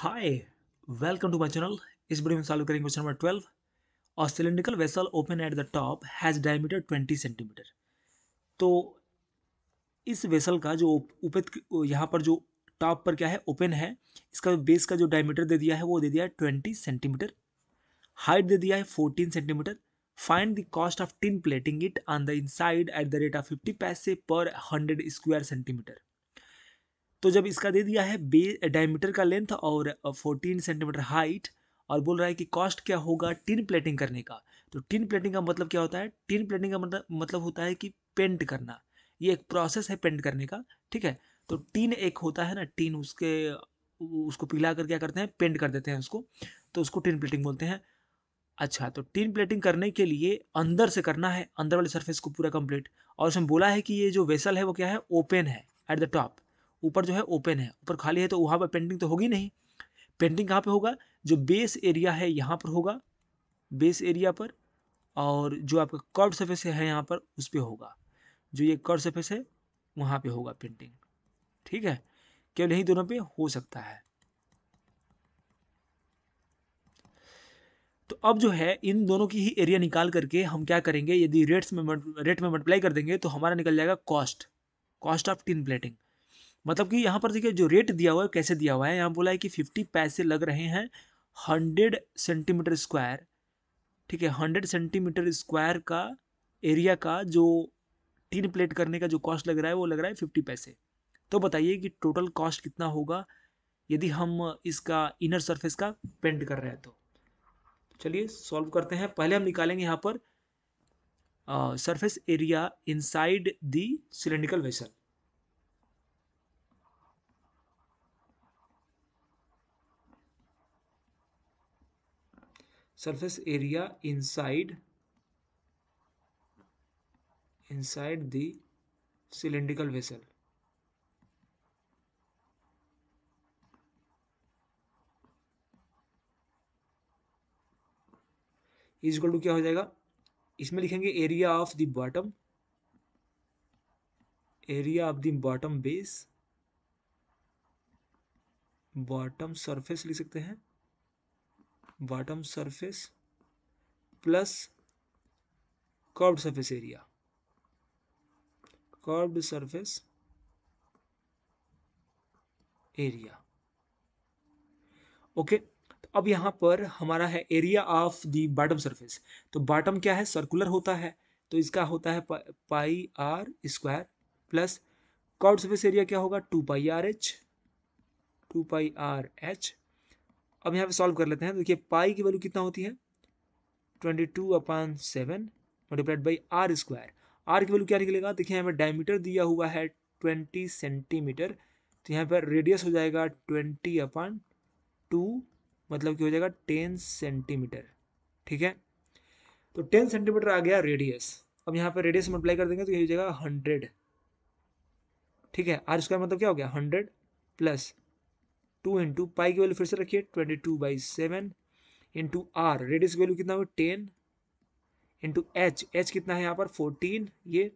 hi welcome to my channel इस video में solve करेंगे क्वेश्चन नंबर ट्वेल्व और cylindrical vessel open at the top has diameter twenty centimetre तो इस vessel का जो ऊपर यहाँ पर जो टॉप पर क्या है ओपन है इसका बेस का जो डायमीटर दे दिया है वो दे दिया है ट्वेंटी सेंटीमीटर हाइट दे दिया है fourteen centimetre find the cost of tin plating it on the inside at the rate of fifty paise per hundred square centimetre तो जब इसका दे दिया है बे डायमीटर का लेंथ और फोर्टीन सेंटीमीटर हाइट और बोल रहा है कि कॉस्ट क्या होगा टिन प्लेटिंग करने का तो टिन प्लेटिंग का मतलब क्या होता है टिन प्लेटिंग का मतलब मतलब होता है कि पेंट करना ये एक प्रोसेस है पेंट करने का ठीक है तो टीन एक होता है ना टीन उसके उसको पिघला कर क्या करते हैं पेंट कर देते हैं उसको तो उसको टिन प्लेटिंग बोलते हैं अच्छा तो टिन प्लेटिंग करने के लिए अंदर से करना है अंदर वाले सरफेस को पूरा कंप्लीट और उसमें बोला है कि ये जो वेसल है वो क्या है ओपन है एट द टॉप ऊपर जो है ओपन है ऊपर खाली है तो वहाँ पर पेंटिंग तो होगी नहीं पेंटिंग कहाँ पे होगा जो बेस एरिया है यहाँ पर होगा बेस एरिया पर और जो आपका कर्व सर्फेस है यहाँ पर उस पर होगा जो ये कर्व सर्फेस है वहाँ पे होगा पेंटिंग ठीक है केवल यही दोनों पे हो सकता है तो अब जो है इन दोनों की ही एरिया निकाल करके हम क्या करेंगे यदि रेट्स में रेट में मल्टीप्लाई कर देंगे तो हमारा निकल जाएगा cost cost of tin plating मतलब कि यहाँ पर देखिए जो रेट दिया हुआ है कैसे दिया हुआ है यहाँ बोला है कि फिफ्टी पैसे लग रहे हैं हंड्रेड सेंटीमीटर स्क्वायर ठीक है हंड्रेड सेंटीमीटर स्क्वायर का एरिया का जो टीन प्लेट करने का जो कॉस्ट लग रहा है वो लग रहा है फिफ्टी पैसे तो बताइए कि टोटल कॉस्ट कितना होगा यदि हम इसका इनर सरफेस का पेंट कर रहे हैं तो चलिए सॉल्व करते हैं पहले हम निकालेंगे यहाँ पर surface area inside the cylindrical vessel surface area inside inside the cylindrical vessel is equal to क्या हो जाएगा इसमें लिखेंगे area of the bottom area of the bottom base bottom surface लिख सकते हैं bottom surface plus curved surface area curved surface area okay तो अब यहां पर हमारा है area of the bottom surface तो बॉटम क्या है सर्कुलर होता है तो इसका होता है pi R square plus curved surface area क्या होगा two pi R H two pi R H अब यहाँ पे सॉल्व कर लेते हैं देखिए पाई की वैल्यू कितना होती है twenty two upon seven multiplied by R square R की वैल्यू क्या निकलेगा देखिए हमें डायमीटर दिया हुआ है ट्वेंटी सेंटीमीटर तो यहाँ पर रेडियस हो जाएगा ट्वेंटी अपॉन टू मतलब कि हो जाएगा टेन सेंटीमीटर ठीक है तो टेन सेंटीमीटर आ गया रेडियस अब यहाँ पर रेडियस मल्टीप्लाई कर देंगे तो ये हो जाएगा हंड्रेड ठीक है आर स्क्वायर मतलब क्या हो गया hundred plus two into pi की वैल्यू फिर से रखिए twenty two by seven into R radius की वैल्यू कितना हुआ टेन इंटू एच एच कितना है यहाँ पर फोर्टीन ये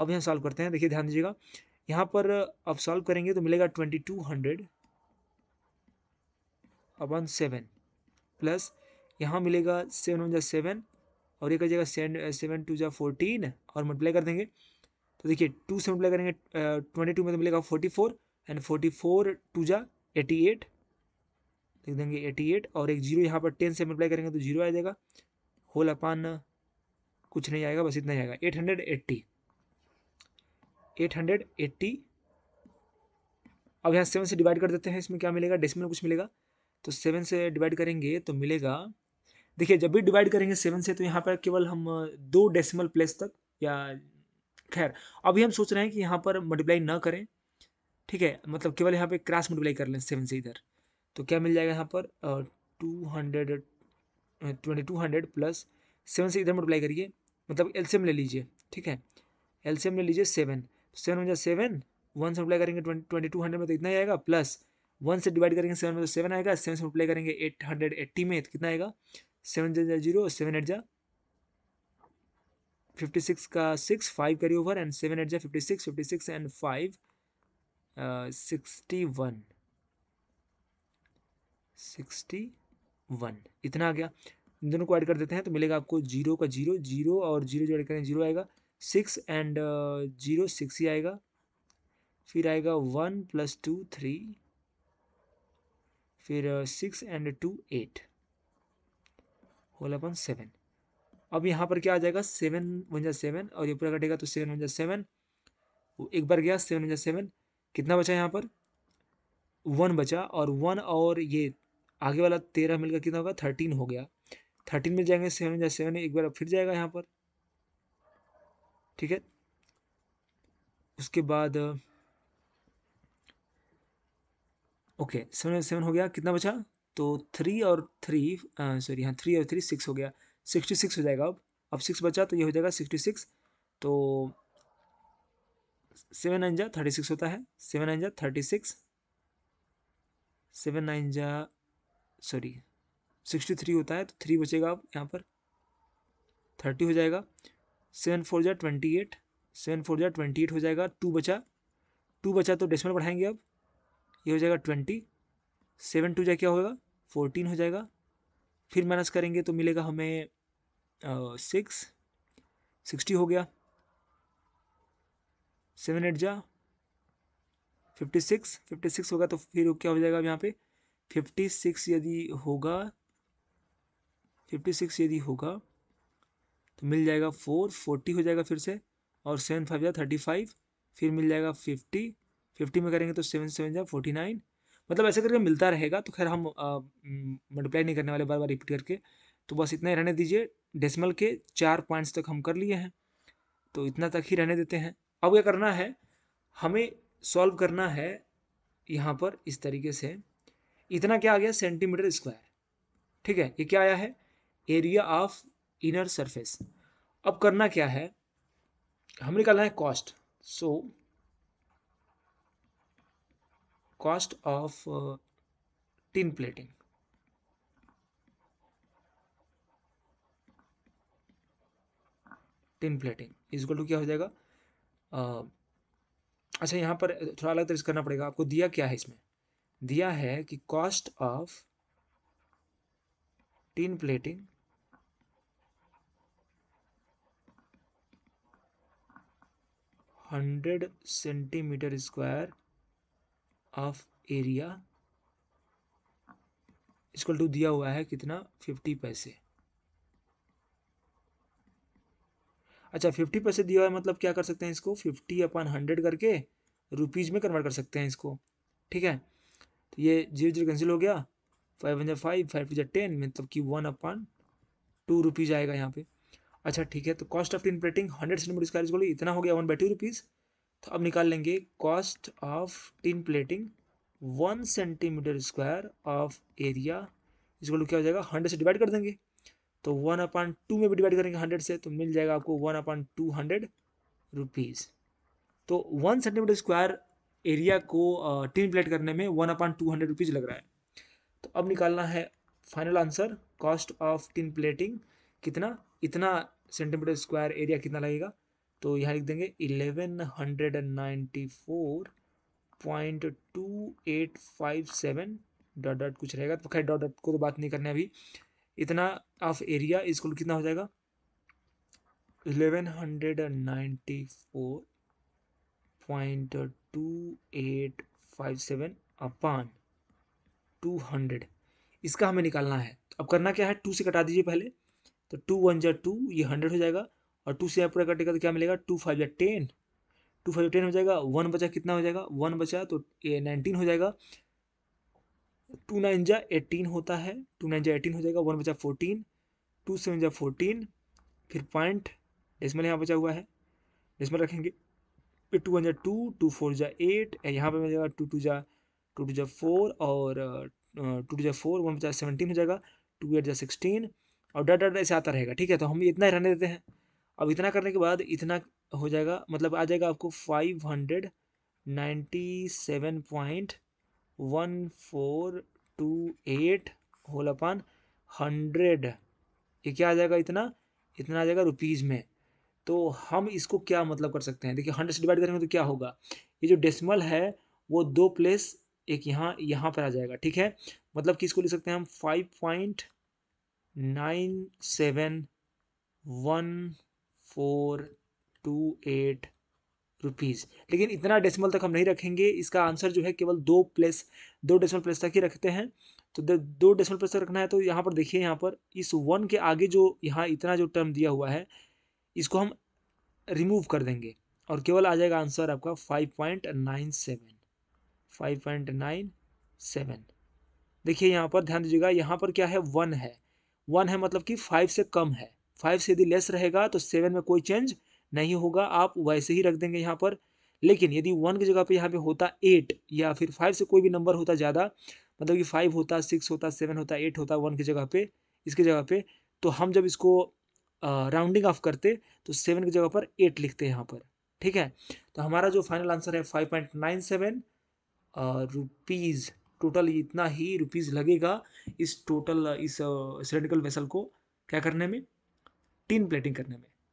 अब यहाँ सॉल्व करते हैं देखिए ध्यान दीजिएगा यहाँ पर अब सॉल्व करेंगे तो मिलेगा twenty two hundred upon seven plus यहाँ मिलेगा सेवन वन जा सेवन और ये कर जाएगा सेवन सेवन टू जा फोर्टीन और मल्टीप्लाई कर देंगे तो देखिए टू से मल्टीप्लाई करेंगे ट्वेंटी टू में तो मिलेगा forty four and forty four two जा एटी एट लिख देंगे एटी एट और एक जीरो यहाँ पर टेन से मल्टीप्लाई करेंगे तो जीरो आ जाएगा होल अपान कुछ नहीं आएगा बस इतना ही आएगा eight hundred eighty eight hundred eighty अब यहाँ सेवन से डिवाइड कर देते हैं इसमें क्या मिलेगा डेसिमल कुछ मिलेगा तो सेवन से डिवाइड करेंगे तो मिलेगा देखिए जब भी डिवाइड करेंगे सेवन से तो यहाँ पर केवल हम दो डेसिमल प्लेस तक या खैर अभी हम सोच रहे हैं कि यहाँ पर मल्टीप्लाई ना करें ठीक है मतलब केवल यहाँ पे क्रास मल्टीप्लाई कर लें सेवन से इधर तो क्या मिल जाएगा यहाँ पर two hundred twenty two hundred plus seven से इधर मल्टीप्लाई करिए मतलब एलसीएम ले लीजिए ठीक है एलसीएम ले लीजिए सेवन सेवन हो जाए सेवन वन से मल्टीप्लाई करेंगे ट्वेंटी टू हंड्रेड में तो इतना ही आएगा प्लस वन से डिवाइड करेंगे सेवन में तो सेवन आएगा सेवन से मल्टीप्लाई करेंगे एट हंड्रेड एट्टी में तो कितना आएगा सेवन जा जीरो सेवन एट जा फिफ्टी सिक्स का सिक्स फाइव करिए ओवर एंड सेवन एट जा fifty six fifty six and five sixty one sixty one इतना आ गया इन दोनों को ऐड कर देते हैं तो मिलेगा आपको जीरो का जीरो जीरो और जीरो जो ऐड करें जीरो आएगा six and uh, zero six ही आएगा फिर आएगा वन प्लस टू थ्री फिर six and two eight whole upon seven अब यहाँ पर क्या आ जाएगा सेवन वन जा सेवन और ये पूरा कटेगा तो सेवन वन जा सेवन एक बार गया सेवन वन जा सेवन कितना बचा यहाँ पर वन बचा और वन और ये आगे वाला तेरह मिलकर कितना होगा थर्टीन हो गया थर्टीन में जाएंगे सेवन या सेवन एक बार फिर जाएगा यहाँ पर ठीक है उसके बाद ओके सेवन सेवन हो गया कितना बचा तो थ्री और थ्री सॉरी हाँ थ्री और थ्री सिक्स हो गया सिक्सटी सिक्स हो जाएगा अब अब सिक्स बचा तो ये हो जाएगा सिक्सटी सिक्स तो सेवन नाइन जा थर्टी सिक्स होता है सेवन नाइन जा थर्टी सिक्स सेवन नाइन जा सॉरी सिक्सटी थ्री होता है तो थ्री बचेगा आप यहाँ पर थर्टी हो जाएगा सेवन फोर जा ट्वेंटी एट सेवन फोर जा ट्वेंटी एट हो जाएगा टू बचा टू बचा तो डेसिमल बढ़ाएंगे अब ये हो जाएगा ट्वेंटी सेवन टू जा क्या होगा फोर्टीन हो जाएगा फिर माइनस करेंगे तो मिलेगा हमें सिक्स सिक्सटी हो गया सेवन एट जा फिफ्टी सिक्स फिफ्टी सिक्स होगा तो फिर क्या हो जाएगा अब यहाँ पे फिफ्टी सिक्स यदि होगा फिफ्टी सिक्स यदि होगा तो मिल जाएगा फोर फोर्टी हो जाएगा फिर से और सेवन फाइव जा थर्टी फाइव फिर मिल जाएगा फिफ्टी फिफ्टी में करेंगे तो सेवन सेवन जा फोर्टी नाइन मतलब ऐसे करके मिलता रहेगा तो खैर हम मल्टीप्लाई नहीं करने वाले बार बार रिपीट करके तो बस इतना ही रहने दीजिए डेसिमल के चार पॉइंट्स तक हम कर लिए हैं तो इतना तक ही रहने देते हैं अब क्या करना है हमें सॉल्व करना है यहाँ पर इस तरीके से इतना क्या आ गया सेंटीमीटर स्क्वायर ठीक है ये क्या आया है एरिया ऑफ इनर सरफेस अब करना क्या है हमें निकालना है cost so cost of tin plating tin plating is equal to क्या हो जाएगा अच्छा यहाँ पर थोड़ा अलग तरीके करना पड़ेगा आपको दिया क्या है इसमें दिया है कि cost of tin plating hundred centimetre square of area इसको टू दिया हुआ है कितना फिफ्टी पैसे अच्छा फिफ्टी पैसे दिया हुआ है मतलब क्या कर सकते हैं इसको फिफ्टी अपन हंड्रेड करके रुपीज़ में कन्वर्ट कर सकते हैं इसको ठीक है तो ये जीरो जीरो कैंसिल हो गया five hundred five five two ten मतलब कि वन अपन टू रुपीज़ आएगा यहाँ पे अच्छा ठीक है तो cost of tin plating hundred centimetre square is इतना हो गया वन बाई टू रुपीज़ तो अब निकाल लेंगे cost of tin plating one centimetre square of area इसको क्या हो जाएगा हंड्रेड से डिवाइड कर देंगे तो वन अपॉइंट टू में भी डिवाइड करेंगे हंड्रेड से तो मिल जाएगा आपको one upon two hundred rupees तो वन सेंटीमीटर स्क्वायर एरिया को टीम प्लेट करने में one upon two hundred rupees लग रहा है तो अब निकालना है final answer cost of tin plating कितना इतना सेंटीमीटर स्क्वायर एरिया कितना लगेगा तो यहाँ लिख देंगे eleven hundred and ninety four point two eight five seven dot dot कुछ रहेगा तो खैर डॉट डॉट को तो बात नहीं करना अभी इतना ऑफ एरिया इज कुल कितना हो जाएगा eleven hundred ninety four point two eight five seven upon two hundred इसका हमें निकालना है तो अब करना क्या है टू से कटा दीजिए पहले तो टू वन जा टू ये हंड्रेड हो जाएगा और टू से यहाँ पूरा कटेगा तो क्या मिलेगा टू फाइव या टेन टू फाइव टेन हो जाएगा वन बचा कितना हो जाएगा वन बचा तो नाइनटीन हो जाएगा टू नाइन जा एटीन होता है टू नाइन जा एटीन हो जाएगा वन बचा फोर्टीन टू सेवन जा फोर्टीन फिर पॉइंट डेसिमल यहाँ बचा हुआ है डेसिमल रखेंगे फिर टू वन जा टू टू फोर जा एट यहाँ पर मिल जाएगा टू टू जा टू टू जा फोर और टू टू जा फोर वन बचा सेवनटीन हो जाएगा टू एट जा सिक्सटीन और डा डा ऐसे आता रहेगा ठीक है तो हम इतना ही रहने देते हैं अब इतना करने के बाद इतना हो जाएगा मतलब आ जाएगा आपको five hundred ninety seven point one four two eight whole upon hundred ये क्या आ जाएगा इतना इतना आ जाएगा रुपीज़ में तो हम इसको क्या मतलब कर सकते हैं देखिए हंड्रेड से डिवाइड करेंगे तो क्या होगा ये जो डेसिमल है वो दो प्लेस एक यहाँ यहाँ पर आ जाएगा ठीक है मतलब कि इसको लिख सकते हैं हम five point nine seven one four two eight rupees लेकिन इतना डेसिमल तक हम नहीं रखेंगे इसका आंसर जो है केवल दो प्लेस दो डेसिमल प्लेस तक ही रखते हैं तो दो डेसिमल प्लेस तक रखना है तो यहाँ पर देखिए यहाँ पर इस वन के आगे जो यहाँ इतना जो टर्म दिया हुआ है इसको हम रिमूव कर देंगे और केवल आ जाएगा आंसर आपका five point nine seven five point nine seven देखिए यहाँ पर ध्यान दीजिएगा यहाँ पर क्या है वन है वन है मतलब कि फाइव से कम है फाइव से यदि लेस रहेगा तो सेवन में कोई चेंज नहीं होगा आप वैसे ही रख देंगे यहाँ पर लेकिन यदि वन की जगह पे यहाँ पे होता एट या फिर फाइव से कोई भी नंबर होता ज़्यादा मतलब कि फाइव होता सिक्स होता सेवन होता एट होता वन की जगह पे इसकी जगह पे तो हम जब इसको राउंडिंग ऑफ करते तो सेवन की जगह पर एट लिखते हैं यहाँ पर ठीक है तो हमारा जो फाइनल आंसर है five point nine seven rupees total इतना ही रुपीज़ लगेगा इस टोटल इस सिलेंड्रिकल वेसल को क्या करने में टीन प्लेटिंग करने में